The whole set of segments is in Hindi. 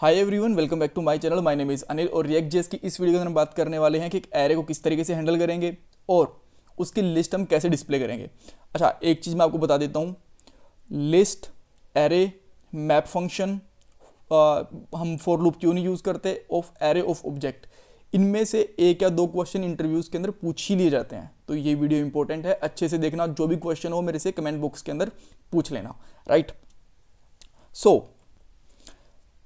Hi everyone welcome back to my channel my name is Anil और रिएक्ट जेस की इस वीडियो में हम बात करने वाले हैं कि एक एरे को किस तरीके से हैंडल करेंगे और उसकी लिस्ट हम कैसे डिस्प्ले करेंगे अच्छा एक चीज़ मैं आपको बता देता हूँ लिस्ट एरे मैप फंक्शन हम फॉर लूप क्यों नहीं यूज़ करते ऑफ एरे ऑफ ऑब्जेक्ट इनमें से एक या दो क्वेश्चन इंटरव्यूज़ के अंदर पूछ ही लिए जाते हैं तो ये वीडियो इंपॉर्टेंट है अच्छे से देखना जो भी क्वेश्चन हो मेरे से कमेंट बॉक्स के अंदर पूछ लेना राइट सो so,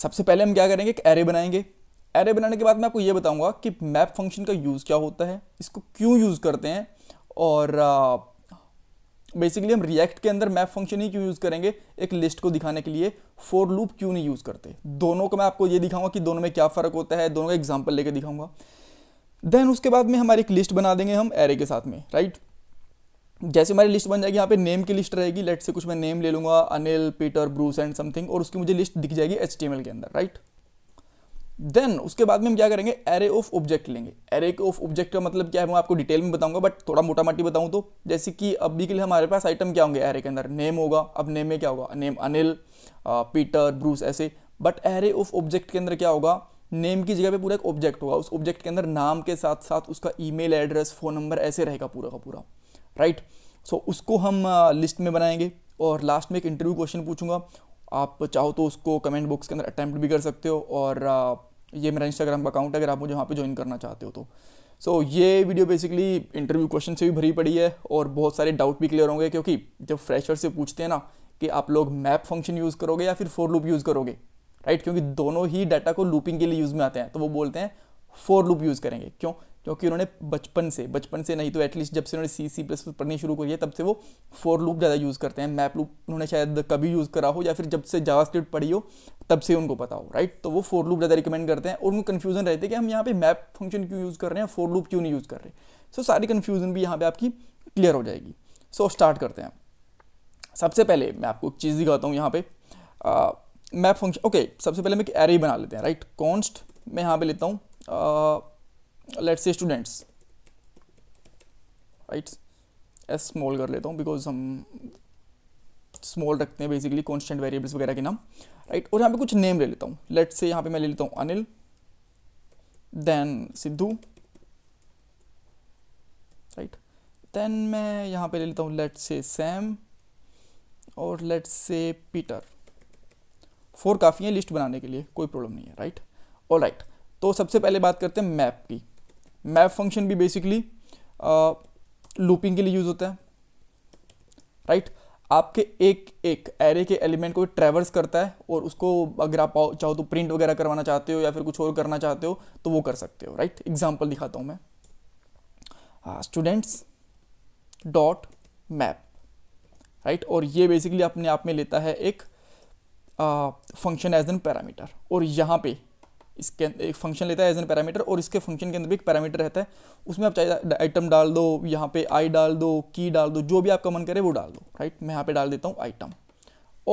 सबसे पहले हम क्या करेंगे एक एरे बनाएंगे एरे बनाने के बाद मैं आपको ये बताऊंगा कि मैप फंक्शन का यूज़ क्या होता है इसको क्यों यूज़ करते हैं और बेसिकली uh, हम रिएक्ट के अंदर मैप फंक्शन ही क्यों यूज़ करेंगे एक लिस्ट को दिखाने के लिए फोर लूप क्यों नहीं यूज़ करते दोनों को मैं आपको ये दिखाऊंगा कि दोनों में क्या फ़र्क होता है दोनों का एग्जाम्पल लेकर दिखाऊंगा देन उसके बाद में हमारी एक लिस्ट बना देंगे हम एरे के साथ में राइट right? जैसे हमारी लिस्ट बन जाएगी यहाँ पे नेम की लिस्ट रहेगी लेट से कुछ मैं नेम ले लूँगा Anil Peter Bruce and something और उसकी मुझे लिस्ट दिख जाएगी एच के अंदर राइट देन उसके बाद में हम क्या करेंगे एरे ऑफ ऑब्जेक्ट लेंगे एरे ऑफ ऑब्जेक्ट का मतलब क्या है मैं आपको डिटेल में बताऊंगा बट थोड़ा मोटा माटी बताऊं तो जैसे कि अभी के लिए हमारे पास आइटम क्या होंगे एरे के अंदर नेम होगा अब नेम में क्या होगा नेम अनिल पीटर ब्रूस ऐसे बट एरे ऑफ ऑब्जेक्ट के अंदर क्या होगा नेम की जगह पे पूरा एक ऑब्जेक्ट होगा उस ऑब्जेक्ट के अंदर नाम के साथ साथ उसका ईमेल एड्रेस फ़ोन नंबर ऐसे रहेगा पूरा का पूरा राइट सो उसको हम लिस्ट में बनाएंगे और लास्ट में एक इंटरव्यू क्वेश्चन पूछूंगा आप चाहो तो उसको कमेंट बॉक्स के अंदर अटैम्प्ट भी कर सकते हो और ये मेरा इंस्टाग्राम का अकाउंट है अगर आप मुझे वहाँ पे ज्वाइन करना चाहते हो तो सो so, ये वीडियो बेसिकली इंटरव्यू क्वेश्चन से भी भरी पड़ी है और बहुत सारे डाउट भी क्लियर होंगे क्योंकि जब फ्रेशर से पूछते हैं ना कि आप लोग मैप फंक्शन यूज़ करोगे या फिर फोर लूप यूज़ करोगे राइट क्योंकि दोनों ही डाटा को लूपिंग के लिए यूज़ में आते हैं तो वो बोलते हैं फोर लूप यूज़ करेंगे क्यों क्योंकि उन्होंने बचपन से बचपन से नहीं तो एटलीस्ट जब से उन्होंने सी सी प्लस पढ़नी शुरू करी है तब से वो फोर लूप ज़्यादा यूज़ करते हैं मैप लूप उन्होंने शायद कभी यूज़ करा हो या फिर जब से जावा स्क्रिप्ट पढ़ी हो तब से उनको पता हो राइट तो वो फोर लूप ज़्यादा रिकमेंड करते हैं और उनको कन्फ्यूजन रहते हैं कि हम यहाँ पे मैप फंक्शन क्यों यूज़ कर रहे हैं फोर लूप क्यों नहीं यूज़ कर रहे सो so, सारी कन्फ्यूजन भी यहाँ पर आपकी क्लियर हो जाएगी सो so, स्टार्ट करते हैं सबसे पहले मैं आपको एक चीज़ दिखाता हूँ यहाँ पर मैप फंक्शन ओके सबसे पहले हम एक एरे बना लेते हैं राइट कॉन्स्ट मैं यहाँ पर लेता हूँ let's say students right S small कर लेता हूँ बिकॉज हम स्मॉल रखते हैं बेसिकली कॉन्स्टेंट वेरिएबल्स वगैरह के नाम राइट right? और यहाँ पे कुछ नेम ले लेता हूँ लेट्स से यहाँ पे मैं ले लेता हूँ Anil then Sidhu right then मैं यहाँ पे ले लेता हूँ लेट्स से सैम और लेट्स से पीटर फोर काफ़ी हैं लिस्ट बनाने के लिए कोई प्रॉब्लम नहीं है राइट और राइट तो सबसे पहले बात करते हैं मैप की मैप फंक्शन भी बेसिकली लूपिंग uh, के लिए यूज़ होता है राइट right? आपके एक एक एरे के एलिमेंट को ट्रेवर्स करता है और उसको अगर आप चाहो तो प्रिंट वगैरह करवाना चाहते हो या फिर कुछ और करना चाहते हो तो वो कर सकते हो राइट एग्जाम्पल दिखाता हूँ मैं स्टूडेंट्स डॉट मैप राइट और ये बेसिकली अपने आप में लेता है एक फंक्शन एज एन पैरामीटर और यहाँ पे इसके एक फंक्शन लेता है एज एन पैरामीटर और इसके फंक्शन के अंदर भी एक पैरामीटर रहता है उसमें आप चाहे आइटम डाल दो यहाँ पे आई डाल दो की डाल दो जो भी आपका मन करे वो डाल दो राइट मैं यहाँ पे डाल देता हूँ आइटम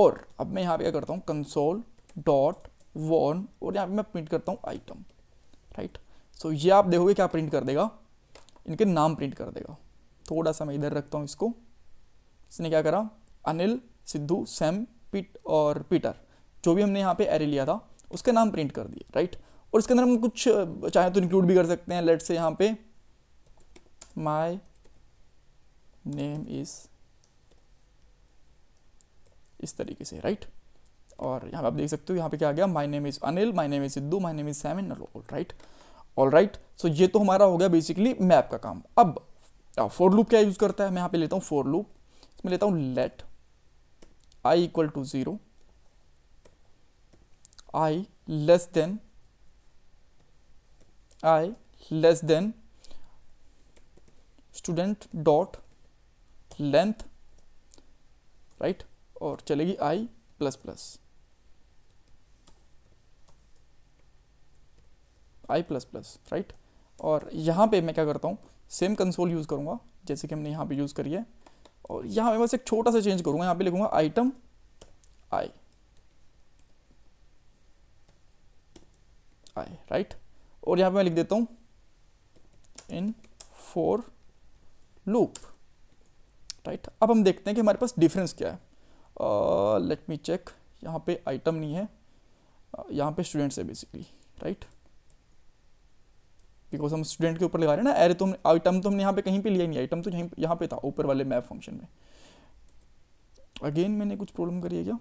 और अब मैं यहाँ पे क्या करता हूँ कंसोल डॉट वॉन और यहाँ पे मैं प्रिंट करता हूँ आइटम राइट सो ये आप देखोगे क्या प्रिंट कर देगा इनके नाम प्रिंट कर देगा थोड़ा सा मैं इधर रखता हूँ इसको इसने क्या करा अनिल सिद्धू सैम पिट और पीटर जो भी हमने यहाँ पे एरे लिया था उसके नाम प्रिंट कर दिए राइट और इसके अंदर हम कुछ चाहे तो इंक्लूड भी कर सकते हैं लेट से यहाँ पे माई नेम इज इस तरीके से राइट और यहाँ पे आप देख सकते हो यहाँ पे क्या आ गया my name is Anil my name is Sidhu my name is Samin right all right so ये तो हमारा हो गया बेसिकली मैप का काम अब फोर लूप क्या यूज़ करता है मैं यहाँ पे लेता हूँ फोर लूप इसमें लेता हूँ let I equal to zero i less than i less than student dot length right और चलेगी i plus plus I plus plus right और यहां पे मैं क्या करता हूँ सेम कंसोल यूज़ करूंगा जैसे कि हमने यहाँ पे यूज़ करी है और यहां मैं बस एक छोटा सा चेंज करूँगा यहाँ पे लिखूंगा आइटम आई राइट और यहां पे मैं लिख देता हूं इन फोर लूप राइट अब हम देखते हैं कि हमारे पास डिफरेंस क्या है लेट मी चेक यहां पे आइटम नहीं है uh, यहां पे स्टूडेंट्स है बेसिकली राइट बिकॉज हम स्टूडेंट के ऊपर लगा रहे हैं ना अरे तुम आइटम तो हमने यहाँ पे कहीं पे लिया नहीं आइटम तो यहीं यहां पे था ऊपर वाले मैप फंक्शन में अगेन मैंने कुछ प्रॉब्लम करी है क्या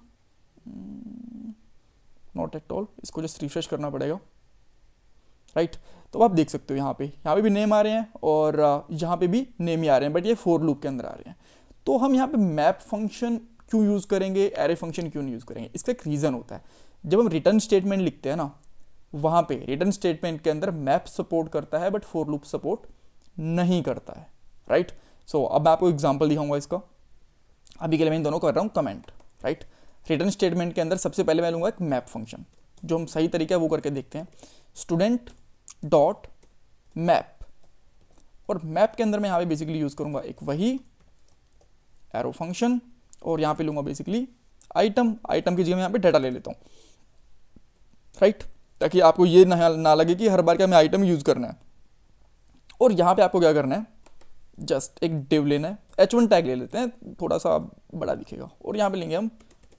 नॉट एट ऑल इसको जस्ट रिफ्रेश करना पड़ेगा राइट तो आप देख सकते हो यहाँ पे यहाँ पे भी नेम आ रहे हैं और यहाँ पे भी नेम ही आ रहे हैं बट ये फोर लूप के अंदर आ रहे हैं तो हम यहाँ पे मैप फंक्शन क्यों यूज़ करेंगे एरे फंक्शन क्यों नहीं यूज़ करेंगे इसका एक रीज़न होता है जब हम रिटर्न स्टेटमेंट लिखते हैं ना वहाँ पे रिटर्न स्टेटमेंट के अंदर मैप सपोर्ट करता है बट फोर लूप सपोर्ट नहीं करता है राइट सो so, अब मैं आपको एग्जाम्पल दिखाऊंगा इसका अभी के लिए मैं इन दोनों कर रहा हूँ कमेंट राइट रिटर्न स्टेटमेंट के अंदर सबसे पहले मैं लूँगा एक मैप फंक्शन जो हम सही तरीके वो करके देखते हैं स्टूडेंट डॉट मैप और मैप के अंदर मैं यहाँ पे बेसिकली यूज़ करूंगा एक वही एरो फंक्शन और यहाँ पे लूंगा बेसिकली आइटम आइटम की जगह मैं यहाँ पे डाटा ले लेता हूँ राइट ताकि आपको ये ना, ना लगे कि हर बार क्या हमें आइटम यूज़ करना है और यहाँ पे आपको क्या करना है जस्ट एक डिव लेना है एच वन टैग ले लेते हैं थोड़ा सा बड़ा दिखेगा और यहाँ पे लेंगे हम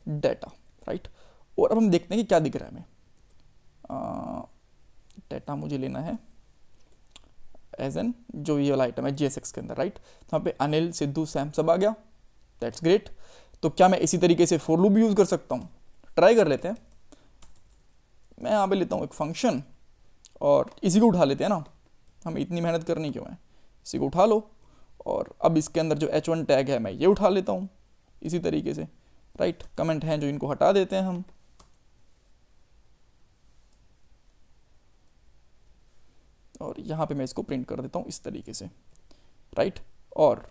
डेटा राइट और अब हम देखते हैं कि क्या दिख रहा है हमें डेटा मुझे लेना है एज एन जो ये वाला आइटम है जी के अंदर राइट तो वहाँ पे अनिल सिद्धू सैम सब आ गया दैट्स ग्रेट तो क्या मैं इसी तरीके से फोर लूप यूज़ कर सकता हूँ ट्राई कर लेते हैं मैं यहाँ पे लेता हूँ एक फंक्शन और इसी को उठा लेते हैं ना हमें इतनी मेहनत करनी क्यों है इसी को उठा लो और अब इसके अंदर जो एच वन टैग है मैं ये उठा लेता हूँ इसी तरीके से राइट कमेंट हैं जो इनको हटा देते हैं हम और यहाँ पे मैं इसको प्रिंट कर देता हूँ इस तरीके से राइट और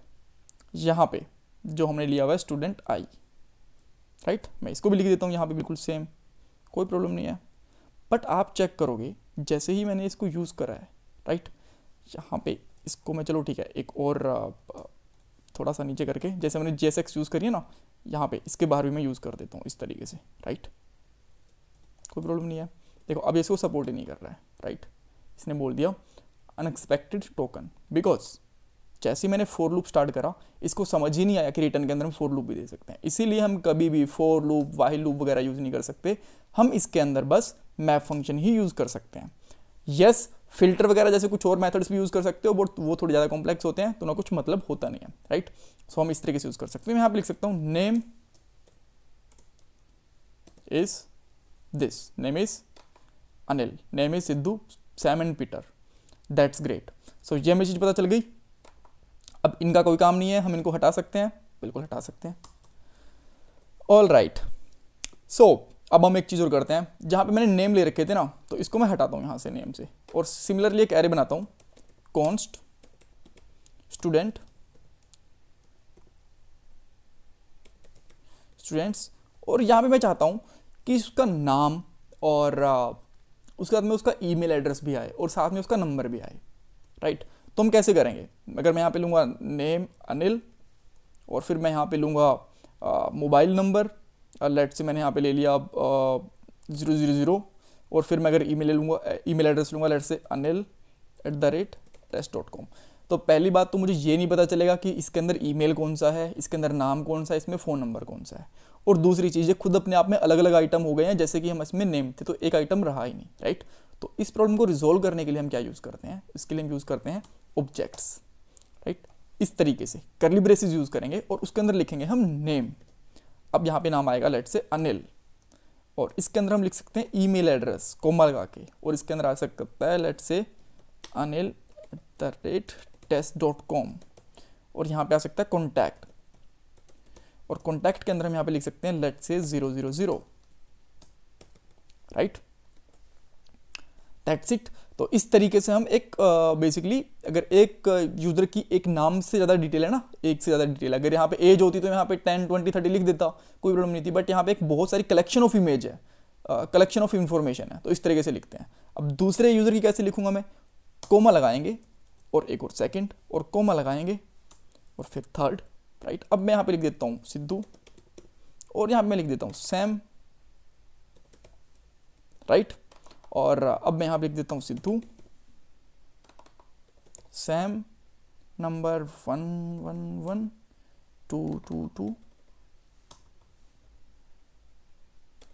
यहाँ पे जो हमने लिया हुआ है स्टूडेंट आई राइट मैं इसको भी लिख देता हूँ यहाँ पे बिल्कुल सेम कोई प्रॉब्लम नहीं है बट आप चेक करोगे जैसे ही मैंने इसको यूज़ करा है राइट यहाँ पे इसको मैं चलो ठीक है एक और थोड़ा सा नीचे करके जैसे मैंने जे यूज़ करी है ना यहाँ पर इसके बाहर भी मैं यूज़ कर देता हूँ इस तरीके से राइट कोई प्रॉब्लम नहीं है देखो अब इसको सपोर्ट ही नहीं कर रहा है राइट इसने बोल दिया अनएक्सपेक्टेड टोकन बिकॉज जैसे मैंने फोर लूप स्टार्ट करा इसको समझ ही नहीं आया कि रिटर्न के अंदर हम फोर लूप भी दे सकते हैं इसीलिए हम कभी भी फोर लूप वाई लूप वगैरह यूज़ नहीं कर सकते हम इसके अंदर बस मैप फंक्शन ही यूज़ कर सकते हैं यस yes, फिल्टर वगैरह जैसे कुछ और मेथड्स भी यूज़ कर सकते हो बट वो थोड़े ज़्यादा कॉम्प्लेक्स होते हैं तो ना कुछ मतलब होता नहीं है राइट सो so, हम इस तरीके से यूज़ कर सकते हैं मैं पर लिख सकता हूं name is this name is Anil name is Sidhu Sam and Peter that's great so ये हमें चीज़ पता चल गई अब इनका कोई काम नहीं है हम इनको हटा सकते हैं बिल्कुल हटा सकते हैं ऑल राइट सो अब हम एक चीज़ और करते हैं जहाँ पे मैंने नेम ले रखे थे ना तो इसको मैं हटाता हूँ यहाँ से नेम से और सिमिलरली एक एरे बनाता हूँ कॉन्स्ट स्टूडेंट स्टूडेंट्स और यहाँ पे मैं चाहता हूँ कि उसका नाम और uh, उसके बाद में उसका ईमेल एड्रेस भी आए और साथ में उसका नंबर भी आए राइट तो हम कैसे करेंगे अगर मैं यहाँ पे लूँगा नेम अनिल और फिर मैं यहाँ पे लूँगा मोबाइल नंबर लेट से मैंने यहाँ पे ले लिया ज़ीरो ज़ीरो ज़ीरो और फिर मैं अगर ई मेल ले लूँगा ई मेल एड्रेस लूँगा let's say Anil at the rate test dot com तो पहली बात तो मुझे ये नहीं पता चलेगा कि इसके अंदर ईमेल कौन सा है इसके अंदर नाम कौन सा है इसमें फ़ोन नंबर कौन सा है और दूसरी चीज़ ये खुद अपने आप में अलग अलग आइटम हो गए हैं जैसे कि हम इसमें नेम थे तो एक आइटम रहा ही नहीं राइट तो इस प्रॉब्लम को रिजोल्व करने के लिए हम क्या यूज़ करते हैं इसके लिए हम यूज़ करते हैं ऑब्जेक्ट्स राइट इस तरीके से करली यूज़ करेंगे और उसके अंदर लिखेंगे हम नेम अब यहाँ पे नाम आएगा लेट से अनिल और इसके अंदर हम लिख सकते हैं ईमेल एड्रेस कोमा लगा के और इसके अंदर आ सकता है let's say Anil at the rate test dot com और यहाँ पे आ सकता है कॉन्टैक्ट और कॉन्टैक्ट के अंदर हम यहाँ पे लिख सकते हैं let's say zero zero zero right that's it तो इस तरीके से हम एक बेसिकली uh, अगर एक यूज़र uh, की एक नाम से ज़्यादा डिटेल है ना एक से ज़्यादा डिटेल अगर यहाँ पे एज होती तो यहाँ पे टेन ट्वेंटी थर्टी लिख देता कोई प्रॉब्लम नहीं थी बट यहाँ पे एक बहुत सारी कलेक्शन ऑफ इमेज है कलेक्शन ऑफ इंफॉर्मेशन है तो इस तरीके से लिखते हैं अब दूसरे यूज़र की कैसे लिखूंगा मैं कोमा लगाएंगे और एक और सेकंड और कोमा लगाएंगे और फिर थर्ड राइट अब मैं यहाँ पे लिख देता हूँ सिद्धू और यहाँ पे मैं लिख देता हूँ सैम राइट और अब मैं यहाँ पे लिख देता हूँ Sidhu Sam number one one one two two two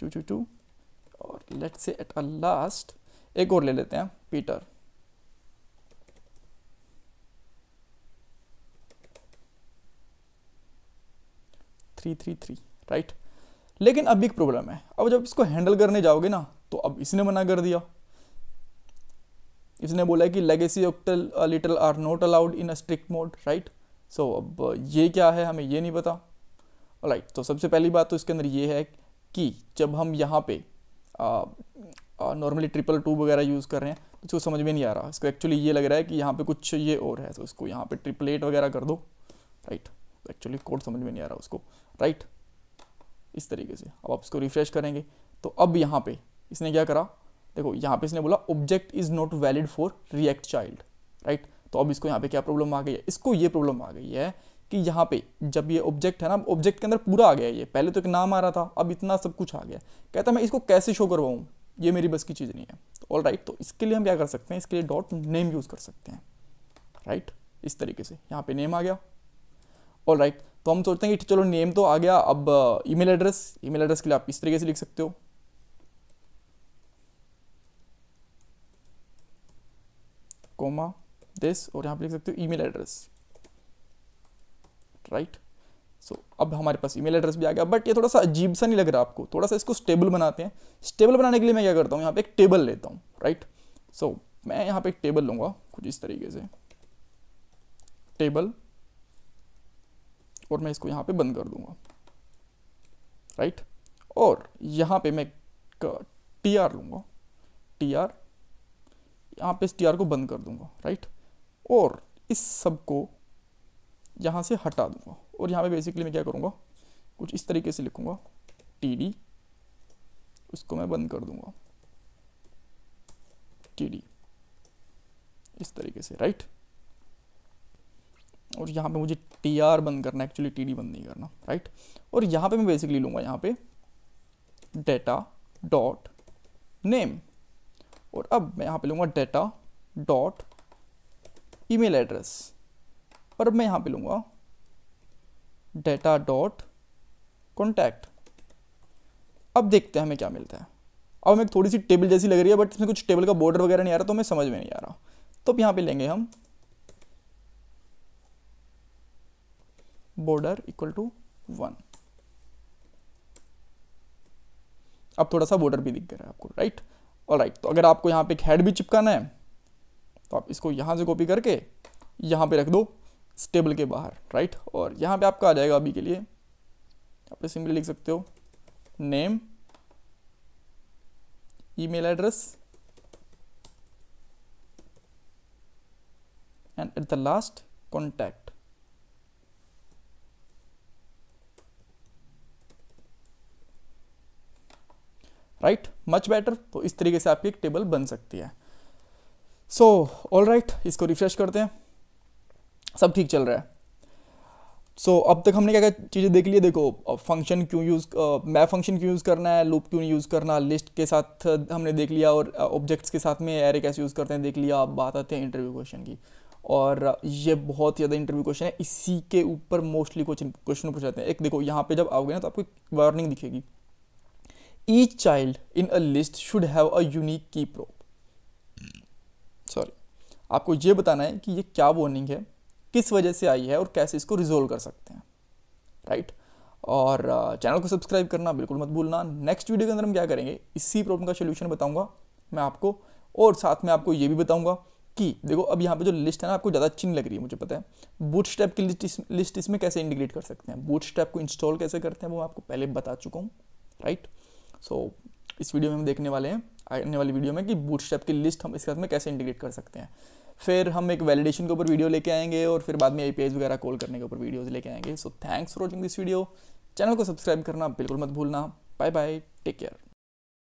two two two और let's say at a last एक और ले लेते हैं Peter three three three right लेकिन अब एक प्रॉब्लम है अब जब इसको हैंडल करने जाओगे ना तो अब इसने मना कर दिया इसने बोला कि legacy octal literal are not allowed in a strict mode right so अब ये क्या है हमें ये नहीं पता राइट तो सबसे पहली बात तो इसके अंदर ये है कि जब हम यहाँ पे नॉर्मली ट्रिपल टू वगैरह यूज़ कर रहे हैं तो इसको समझ में नहीं आ रहा इसको एक्चुअली ये लग रहा है कि यहाँ पे कुछ ये और है तो इसको यहाँ पे ट्रिपल एट वगैरह कर दो राइट एक्चुअली कोड समझ में नहीं आ रहा उसको राइट इस तरीके से अब आप इसको रिफ्रेश करेंगे तो अब यहाँ पे इसने क्या करा देखो यहाँ पे इसने बोला object is not valid for React child right तो अब इसको यहाँ पे क्या प्रॉब्लम आ गई है इसको ये प्रॉब्लम आ गई है कि यहाँ पे जब ये ऑब्जेक्ट है ना ऑब्जेक्ट के अंदर पूरा आ गया ये पहले तो एक नाम आ रहा था अब इतना सब कुछ आ गया कहता मैं इसको कैसे शो करवाऊँ ये मेरी बस की चीज़ नहीं है ऑल राइट तो इसके लिए हम क्या कर सकते हैं इसके लिए डॉट नेम यूज़ कर सकते हैं राइट इस तरीके से यहाँ पे नेम आ गया ऑल राइट तो हम सोचते हैं कि चलो नेम तो आ गया अब ईमेल एड्रेस ईमेल एड्रेस के लिए आप इस तरीके से लिख सकते हो कोमा दिस और यहाँ पर लिख सकते हो ईमेल एड्रेस राइट सो अब हमारे पास ईमेल एड्रेस भी आ गया बट ये थोड़ा सा अजीब सा नहीं लग रहा आपको थोड़ा सा इसको स्टेबल बनाते हैं स्टेबल बनाने के लिए मैं क्या करता हूँ यहाँ पे एक टेबल लेता हूँ राइट सो मैं यहाँ पे एक टेबल लूंगा कुछ इस तरीके से टेबल और मैं इसको यहाँ पे बंद कर दूंगा राइट और यहाँ पे मैं टी आर लूँगा टी आर यहाँ पे इस टी आर को बंद कर दूंगा राइट और इस सब को यहाँ से हटा दूंगा और यहाँ पे बेसिकली मैं क्या करूँगा कुछ इस तरीके से लिखूँगा टी डी उसको मैं बंद कर दूंगा टी डी इस तरीके से राइट और यहाँ पे मुझे टी आर बंद करना एक्चुअली टी डी बंद नहीं करना राइट और यहाँ पे मैं बेसिकली लूँगा यहाँ पे डेटा डॉट नेम और अब मैं यहाँ पे लूँगा डेटा डॉट ईमेल एड्रेस और अब मैं यहाँ पे लूँगा डेटा डॉट कॉन्टैक्ट अब देखते हैं हमें क्या मिलता है अब हमें थोड़ी सी टेबल जैसी लग रही है बट इसमें कुछ टेबल का बॉर्डर वगैरह नहीं आ रहा तो हमें समझ में नहीं आ रहा तो अब यहाँ पे लेंगे हम बॉर्डर इक्वल टू वन अब थोड़ा सा बॉर्डर भी दिख गया है आपको राइट और राइट तो अगर आपको यहाँ पे एक हेड भी चिपकाना है तो आप इसको यहाँ से कॉपी करके यहाँ पे रख दो स्टेबल के बाहर राइट और यहाँ पे आपका आ जाएगा अभी के लिए आप पे सिंपली लिख सकते हो name email address and at the last contact right much better तो इस तरीके से आपकी एक टेबल बन सकती है सो ऑल राइट इसको रिफ्रेश करते हैं सब ठीक चल रहा है सो so, अब तक हमने क्या क्या चीज़ें देख ली है देखो फंक्शन क्यों यूज़ मैप फंक्शन क्यों यूज़ करना है लूप क्यों यूज़ करना लिस्ट के साथ हमने देख लिया और ऑब्जेक्ट्स के साथ में एरे कैसे यूज़ करते हैं देख लिया अब बात आते हैं इंटरव्यू क्वेश्चन की और ये बहुत ज़्यादा इंटरव्यू क्वेश्चन है इसी के ऊपर मोस्टली क्वेश्चन क्वेश्चन पूछ जाते हैं एक देखो यहाँ पे जब आओगे ना तो आपको वार्निंग दिखेगी each child in a list should have a unique key probe sorry आपको ये बताना है कि ये क्या वार्निंग है किस वजह से आई है और कैसे इसको रिजोल्व कर सकते हैं राइट right? और चैनल uh, को सब्सक्राइब करना बिल्कुल मत भूलना नेक्स्ट वीडियो के अंदर हम क्या करेंगे इसी प्रॉब्लम का सोल्यूशन बताऊंगा मैं आपको और साथ में आपको ये भी बताऊंगा कि देखो अब यहाँ पे जो लिस्ट है ना आपको ज़्यादा अच्छी नहीं लग रही है मुझे पता है बूट स्टेप की लिस्ट इस, लिस्ट इसमें कैसे इंटीग्रेट कर सकते हैं बूट स्टेप को इंस्टॉल कैसे करते हैं वो आपको पहले बता चुका हूँ राइट सो so, इस वीडियो में हम देखने वाले हैं आने वाली वीडियो में कि स्टेप की लिस्ट हम इसके साथ में कैसे इंटीग्रेट कर सकते हैं फिर हम एक वैलिडेशन के ऊपर वीडियो लेके आएंगे और फिर बाद में आई वगैरह कॉल करने के ऊपर वीडियोज़ लेके आएंगे so thanks for watching this video channel को सब्सक्राइब करना बिल्कुल मत भूलना बाय बाय टेक केयर